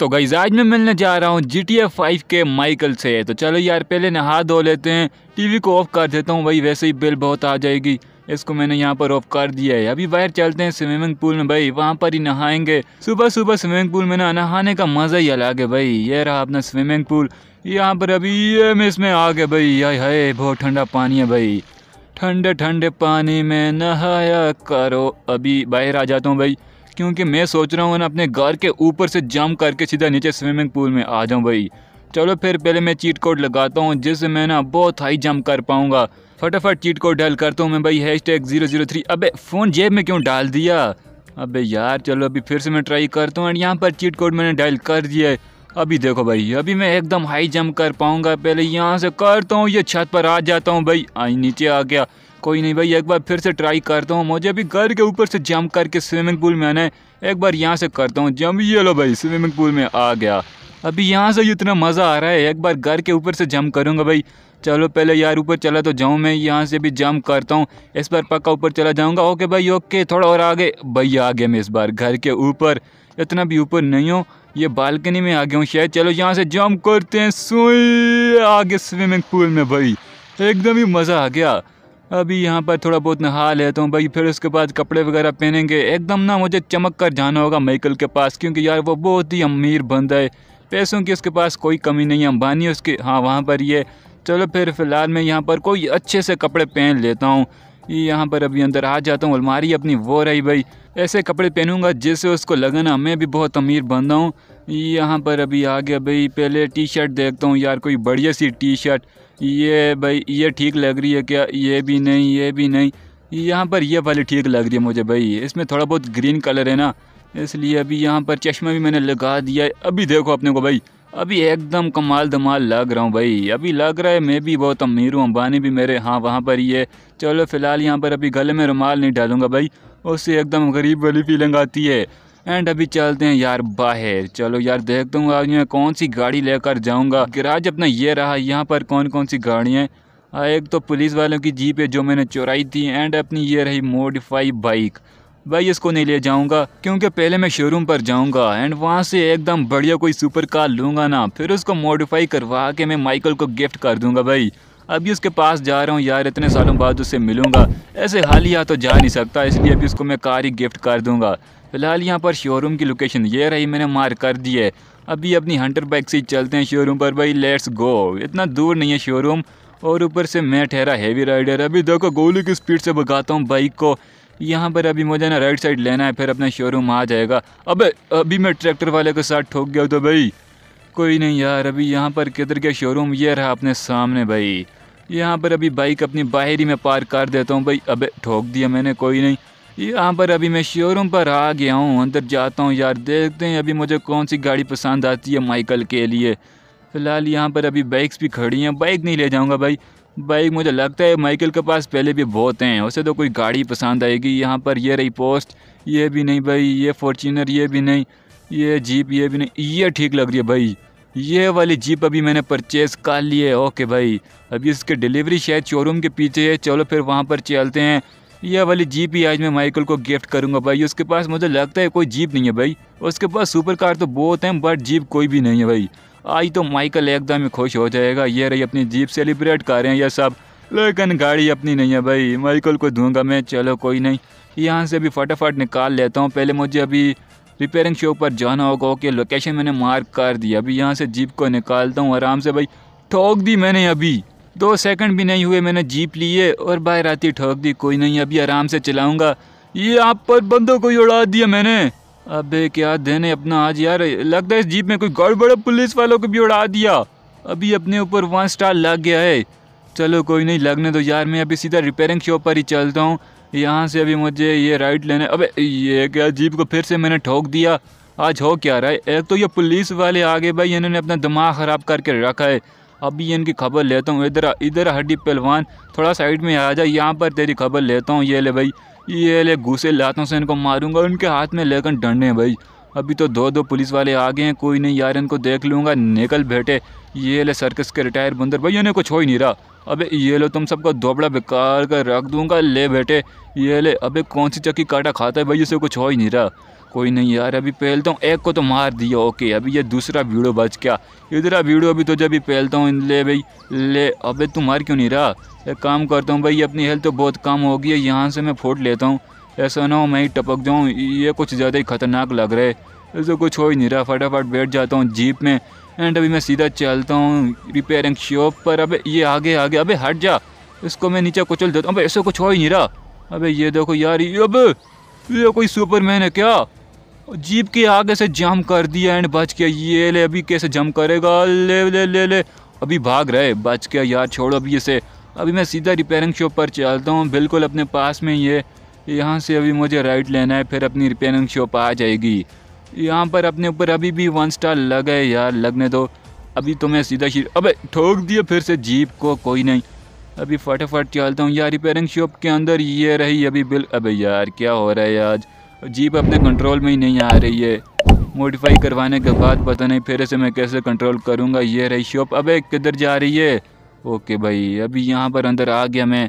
तो गई आज मैं मिलने जा रहा हूँ जी टी एफ फाइव के माइकल से तो चलो यार पहले नहा धो लेते हैं टीवी को ऑफ कर देता हूँ भाई वैसे ही बिल बहुत आ जाएगी इसको मैंने यहाँ पर ऑफ कर दिया है अभी बाहर चलते हैं स्विमिंग पूल में भाई वहाँ पर ही नहाएंगे सुबह सुबह स्विमिंग पूल में ना नहाने का मज़ा ही अलग है भाई ये रहा अपना स्विमिंग पूल यहाँ पर अभी ये मैं इसमें आ गया भाई हाय हाय बहुत ठंडा पानी है भाई ठंडे ठंडे पानी में नहाया करो अभी बाहर आ जाता हूँ भाई क्योंकि मैं सोच रहा हूँ ना अपने घर के ऊपर से जम करके सीधा नीचे स्विमिंग पूल में आ जाऊँ भाई चलो फिर पहले मैं चीट कोड लगाता हूँ जिससे मैं ना बहुत हाई जंप कर पाऊँगा फटाफट चीट कोड डायल करता हूँ मैं भाई hashtag zero zero three अबे फ़ोन जेब में क्यों डाल दिया अबे यार चलो अभी फिर से मैं ट्राई करता हूँ एंड यहाँ पर चीट कोड मैंने डायल कर दिया है अभी देखो भाई अभी मैं एकदम हाई जंप कर पाऊँगा पहले यहाँ से करता हूँ ये छत पर आ जाता हूँ भाई आई नीचे आ गया कोई नहीं भाई एक बार फिर से ट्राई करता हूँ मुझे अभी घर के ऊपर से जंप करके स्विमिंग पूल में आना है एक बार यहाँ से करता हूँ जंप ये लो भाई स्विमिंग पूल में आ गया अभी यहाँ से इतना मज़ा आ रहा है एक बार घर के ऊपर से जंप करूँगा भाई चलो पहले यार ऊपर चला तो जाऊँ मैं यहाँ से भी जंप करता हूँ इस बार पक्का ऊपर चला जाऊँगा ओके भाई ओके थोड़ा और आगे भाई आ गया मैं इस बार घर के ऊपर इतना भी ऊपर नहीं हूँ ये बालकनी में आ गया हूँ शायद चलो यहाँ से जंप करते हैं सोई आगे स्विमिंग पूल में भाई एकदम ही मज़ा आ गया अभी यहाँ पर थोड़ा बहुत नहा लेता हूँ भाई फिर उसके बाद कपड़े वगैरह पहनेंगे एकदम ना मुझे चमक कर जाना होगा माइकल के पास क्योंकि यार वो बहुत ही अमीर बंदा है पैसों की उसके पास कोई कमी नहीं है अंबानी उसके हाँ वहाँ पर ये चलो फिर फ़िलहाल मैं यहाँ पर कोई अच्छे से कपड़े पहन लेता हूँ यहाँ पर अभी अंदर आ जाता हूँ अलमारी अपनी वो रही भाई ऐसे कपड़े पहनूंगा जिससे उसको लगे ना मैं भी बहुत अमीर बंदा हूँ यहाँ पर अभी आ गया भाई पहले टी शर्ट देखता हूँ यार कोई बढ़िया सी टी शर्ट ये भाई ये ठीक लग रही है क्या ये भी नहीं ये भी नहीं यहाँ पर ये वाली ठीक लग रही है मुझे भाई इसमें थोड़ा बहुत ग्रीन कलर है ना इसलिए अभी यहाँ पर चश्मा भी मैंने लगा दिया है अभी देखो अपने को भाई अभी एकदम कमाल दमाल लग रहा हूँ भाई अभी लग रहा है मैं भी बहुत अमीर हूँ अंबानी भी मेरे हाँ वहाँ पर ही है चलो फ़िलहाल यहाँ पर अभी गले में रुमाल नहीं डालूंगा भाई उससे एकदम गरीब वाली फीलिंग आती है एंड अभी चलते हैं यार बाहर चलो यार देखता हूँ आज मैं कौन सी गाड़ी लेकर जाऊँगा गिराज अपना ये रहा यहाँ पर कौन कौन सी गाड़ियाँ एक तो पुलिस वालों की जीप है जो मैंने चुराई थी एंड अपनी ये रही मोडिफाई बाइक भाई इसको नहीं ले जाऊंगा क्योंकि पहले मैं शोरूम पर जाऊंगा एंड वहाँ से एकदम बढ़िया कोई सुपर कार लूँगा ना फिर उसको मॉडिफाई करवा के मैं माइकल को गिफ्ट कर दूंगा भाई अभी उसके पास जा रहा हूँ यार इतने सालों बाद उससे मिलूंगा ऐसे हाल ही तो जा नहीं सकता इसलिए अभी उसको मैं कार ही गिफ्ट कर दूंगा फ़िलहाल यहाँ पर शोरूम की लोकेशन ये रही मैंने मार कर दी है अभी अपनी हंटर बाइक से चलते हैं शोरूम पर भाई लेट्स गो इतना दूर नहीं है शोरूम और ऊपर से मैं ठहरा हैवी राइडर अभी देखो गोली की स्पीड से भगाता हूँ बाइक को यहाँ पर अभी मुझे ना राइट साइड लेना है फिर अपना शोरूम आ जाएगा अबे अभी मैं ट्रैक्टर वाले के साथ ठोक गया तो भाई कोई नहीं यार अभी यहाँ पर किधर के शोरूम ये रहा अपने सामने भाई यहाँ पर अभी बाइक अपनी बाहरी में पार कर देता हूँ भाई अबे ठोक दिया मैंने कोई नहीं यहाँ पर अभी मैं शोरूम पर आ गया हूँ अंदर जाता हूँ यार देखते हैं अभी मुझे कौन सी गाड़ी पसंद आती है माइकल के लिए फ़िलहाल यहाँ पर अभी बाइक्स भी खड़ी हैं बाइक नहीं ले जाऊँगा भाई बाइक मुझे लगता है माइकल के पास पहले भी बहुत हैं उसे तो कोई गाड़ी पसंद आएगी यहाँ पर ये रही पोस्ट ये भी नहीं भाई ये फॉर्चूनर ये भी नहीं ये जीप ये भी नहीं ये ठीक लग रही है भाई ये वाली जीप अभी मैंने परचेस कर ली है ओके भाई अभी इसके डिलीवरी शायद शोरूम के पीछे है चलो फिर वहाँ पर चलते हैं यह वाली जीप ही आज मैं माइकल को गिफ्ट करूंगा भाई उसके पास मुझे लगता है कोई जीप नहीं है भाई उसके पास सुपर कार तो बहुत हैं बट जीप कोई भी नहीं है भाई आज तो माइकल एकदम ही खुश हो जाएगा ये रही अपनी जीप सेलिब्रेट कर रहे हैं यह सब लेकिन गाड़ी अपनी नहीं है भाई माइकल को दूंगा मैं चलो कोई नहीं यहाँ से अभी फटाफट निकाल लेता हूँ पहले मुझे अभी रिपेयरिंग शॉप पर जाना होगा ओके लोकेशन मैंने मार्क कर दिया अभी यहाँ से जीप को निकालता हूँ आराम से भाई ठोक दी मैंने अभी दो सेकंड भी नहीं हुए मैंने जीप लिए और बायराती ठोक दी कोई नहीं अभी आराम से चलाऊंगा ये आप पर बंदों को ही उड़ा दिया मैंने अबे क्या देने अपना आज यार लगता है इस जीप में कोई गड़बड़ पुलिस वालों को भी उड़ा दिया अभी अपने ऊपर वन स्टार लग गया है चलो कोई नहीं लगने दो यार मैं अभी सीधा रिपेयरिंग शॉप पर ही चलता हूँ यहाँ से अभी मुझे ये राइट लेने अबे ये क्या जीप को फिर से मैंने ठोक दिया आज हो क्या रहा है एक तो ये पुलिस वाले आगे भाई इन्होंने अपना दिमाग ख़राब करके रखा है अभी इनकी खबर लेता हूँ इधर इधर हड्डी पहलवान थोड़ा साइड में आ जा यहाँ पर तेरी खबर लेता हूँ ये ले भाई ये ले घूसे लातों से इनको मारूंगा उनके हाथ में लेकर डंडे भाई अभी तो दो दो पुलिस वाले आ गए हैं कोई नहीं यार इनको देख लूँगा निकल बैठे ये ले सर्कस के रिटायर बंदर भाई इन्हें कुछ हो ही नहीं रहा अबे ये लो तुम सबको दोबड़ा बेकार कर रख दूंगा ले बैठे ये ले अबे कौन सी चक्की काटा खाता है भाई इसे कुछ हो ही नहीं रहा कोई नहीं यार अभी पहलता हूँ एक को तो मार दिया ओके अभी ये दूसरा वीडियो बच गया इधर वीडियो अभी तो जब भी पहलता हूँ ले भाई ले अबे तू मार क्यों नहीं रहा एक काम करता हूँ भाई अपनी हेल्थ तो बहुत कम होगी है यहाँ से मैं फोट लेता हूँ ऐसा ना हो मैं ही टपक जाऊँ ये कुछ ज़्यादा ही खतरनाक लग रहा है ऐसा कुछ हो ही नहीं रहा फटाफट बैठ जाता हूँ जीप में एंड अभी मैं सीधा चलता हूँ रिपेयरिंग शॉप पर अब ये आगे आगे अभी हट जा इसको मैं नीचे कुचल देता हूँ अब ऐसा कुछ हो ही नहीं रहा अबे ये देखो यार अब ये कोई सुपरमैन है क्या जीप के आगे से जम कर दिया एंड बच गया ये ले अभी कैसे जम करेगा ले ले ले ले अभी भाग रहे बच गया यार छोड़ो अभी इसे अभी मैं सीधा रिपेयरिंग शॉप पर चलता हूँ बिल्कुल अपने पास में ये यहाँ से अभी मुझे राइट लेना है फिर अपनी रिपेयरिंग शॉप आ जाएगी यहाँ पर अपने ऊपर अभी भी वन स्टार लगा है यार लगने दो अभी तो मैं सीधा शीर अबे ठोक दिया फिर से जीप को कोई नहीं अभी फटाफट चलता हूँ यार रिपेयरिंग शॉप के अंदर ये रही अभी बिल अबे यार क्या हो रहा है आज जीप अपने कंट्रोल में ही नहीं आ रही है मॉडिफाई करवाने के बाद पता नहीं फिर से मैं कैसे कंट्रोल करूँगा ये रही शॉप अबे किधर जा रही है ओके भाई अभी यहाँ पर अंदर आ गया मैं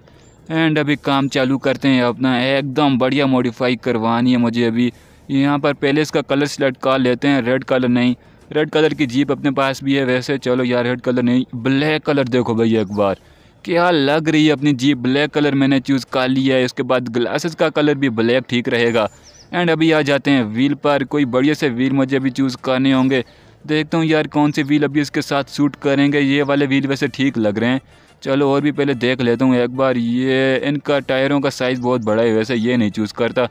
एंड अभी काम चालू करते हैं अपना एकदम बढ़िया मॉडिफाई करवानी है मुझे अभी यहाँ पर पहले इसका कलर कर लेते हैं रेड कलर नहीं रेड कलर की जीप अपने पास भी है वैसे चलो यार रेड कलर नहीं ब्लैक कलर देखो भाई एक बार क्या लग रही है अपनी जीप ब्लैक कलर मैंने चूज़ कर लिया है इसके बाद ग्लासेस का कलर भी ब्लैक ठीक रहेगा एंड अभी आ जाते हैं व्हील पर कोई बढ़िया से व्हील मुझे अभी चूज़ करने होंगे देखता हूँ यार कौन से व्हील अभी इसके साथ सूट करेंगे ये वाले व्हील वैसे ठीक लग रहे हैं चलो और भी पहले देख लेता हूँ एक बार ये इनका टायरों का साइज़ बहुत बड़ा है वैसे ये नहीं चूज़ करता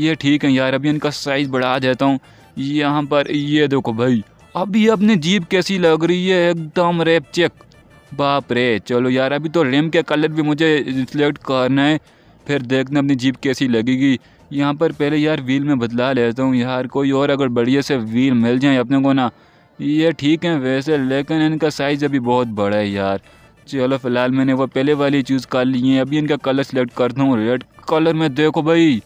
ये ठीक है यार अभी इनका साइज़ बढ़ा देता हूँ यहाँ पर ये देखो भाई अभी अपनी जीप कैसी लग रही है एकदम रेप चेक बाप रे चलो यार अभी तो रेम के कलर भी मुझे सिलेक्ट करना है फिर देखना अपनी जीप कैसी लगेगी यहाँ पर पहले यार व्हील में बदला लेता हूँ यार कोई और अगर बढ़िया से व्हील मिल जाए अपने को ना ये ठीक है वैसे लेकिन इनका साइज़ अभी बहुत बड़ा है यार चलो फ़िलहाल मैंने वो पहले वाली चूज़ कर ली है अभी इनका कलर सेलेक्ट करता हूँ रेड कलर में देखो भाई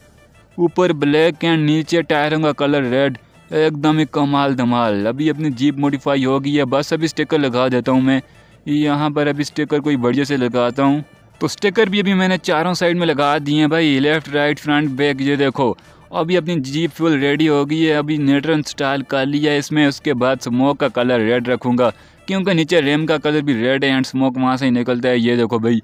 ऊपर ब्लैक एंड नीचे टायरों का कलर रेड एकदम ही कमाल धमाल अभी अपनी जीप मॉडिफाई हो गई है बस अभी स्टिकर लगा देता हूँ मैं यहाँ पर अभी स्टिकर कोई बढ़िया से लगाता हूँ तो स्टिकर भी अभी मैंने चारों साइड में लगा दिए हैं भाई लेफ़्ट राइट फ्रंट बैक ये देखो अभी अपनी जीप फुल रेडी हो गई है अभी नेटर इंस्टॉल कर लिया है इसमें उसके बाद स्मोक का कलर रेड रखूँगा क्योंकि नीचे रेम का कलर भी रेड है एंड स्मोक वहाँ से ही निकलता है ये देखो भाई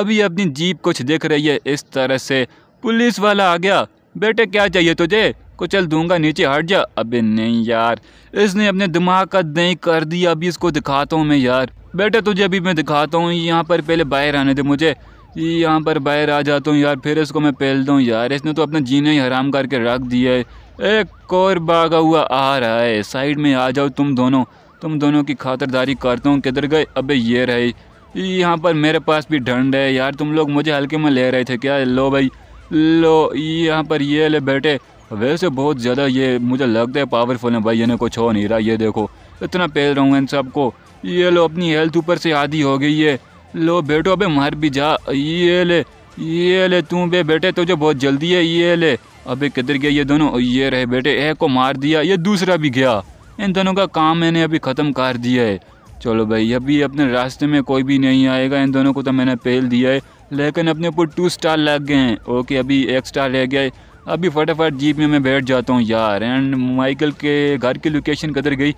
अभी अपनी जीप कुछ दिख रही है इस तरह से पुलिस वाला आ गया बेटे क्या चाहिए तुझे को चल दूंगा नीचे हट जा अबे नहीं यार इसने अपने दिमाग का दही कर दिया अभी इसको दिखाता हूँ मैं यार बेटा तुझे अभी मैं दिखाता हूँ यहाँ पर पहले बाहर आने दे मुझे यहाँ पर बाहर आ जाता हूँ यार फिर इसको मैं पहल हूँ यार इसने तो अपना जीना ही हराम करके रख दिया है एक और बागा हुआ आ रहा है साइड में आ जाओ तुम दोनों तुम दोनों की खातरदारी करता हूँ किधर गए अबे ये रहे यहाँ पर मेरे पास भी ढंड है यार तुम लोग मुझे हल्के में ले रहे थे क्या लो भाई लो यहाँ पर ये ले बैठे वैसे बहुत ज़्यादा ये मुझे लगता है पावरफुल है भाई इन्हें कुछ हो नहीं रहा ये देखो इतना पेल रहा हूँ इन सबको ये लो अपनी हेल्थ ऊपर से आधी हो गई है लो बेटो अबे मार भी जा ये ले ये ले तू बे बेटे तुझे बहुत जल्दी है ये ले अबे किधर गया ये दोनों ये रहे बेटे एक को मार दिया ये दूसरा भी गया इन दोनों का काम मैंने अभी ख़त्म कर दिया है चलो भाई अभी अपने रास्ते में कोई भी नहीं आएगा इन दोनों को तो मैंने पेल दिया है लेकिन अपने ऊपर टू स्टार लग गए हैं ओके अभी एक स्टार रह गया है अभी फटाफट जीप में मैं बैठ जाता हूँ यार एंड माइकल के घर की लोकेशन कदर गई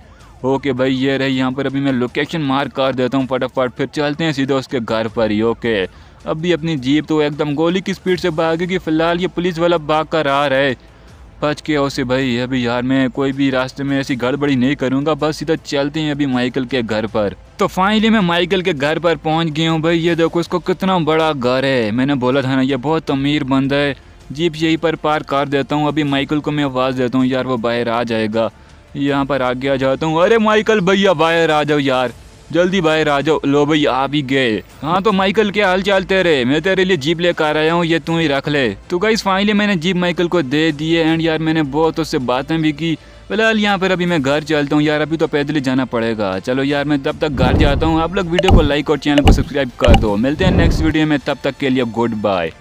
ओके भाई ये रही यहाँ पर अभी मैं लोकेशन मार कर देता हूँ फटाफट फिर चलते हैं सीधा उसके घर पर ही ओके अभी अपनी जीप तो एकदम गोली की स्पीड से भागेगी फ़िलहाल ये पुलिस वाला भाग कर आ रहा है बच के उसे भाई अभी यार मैं कोई भी रास्ते में ऐसी गड़बड़ी नहीं करूँगा बस सीधा चलते हैं अभी माइकल के घर पर तो फाइनली मैं माइकल के घर पर पहुँच गया हूँ भाई ये देखो इसको कितना बड़ा घर है मैंने बोला था ना ये बहुत अमीर बंदा है जीप यहीं पर पार कर देता हूँ अभी माइकल को मैं आवाज़ देता हूँ यार वो बाहर आ जाएगा यहाँ पर आगे आ जाता हूँ अरे माइकल भैया बाहर आ जाओ यार जल्दी बाहर आ जाओ लो भाई आ भी गए हाँ तो माइकल क्या हाल चाल तेरे मैं तेरे लिए जीप लेकर आया हूँ ये तू ही रख ले तो गाइस फाइनली मैंने जीप माइकल को दे दिए एंड यार मैंने बहुत उससे बातें भी की फिलहाल यहाँ पर अभी मैं घर चलता हूँ यार अभी तो पैदल ही जाना पड़ेगा चलो यार मैं तब तक घर जाता हूँ आप लोग वीडियो को लाइक और चैनल को सब्सक्राइब कर दो मिलते हैं नेक्स्ट वीडियो में तब तक के लिए गुड बाय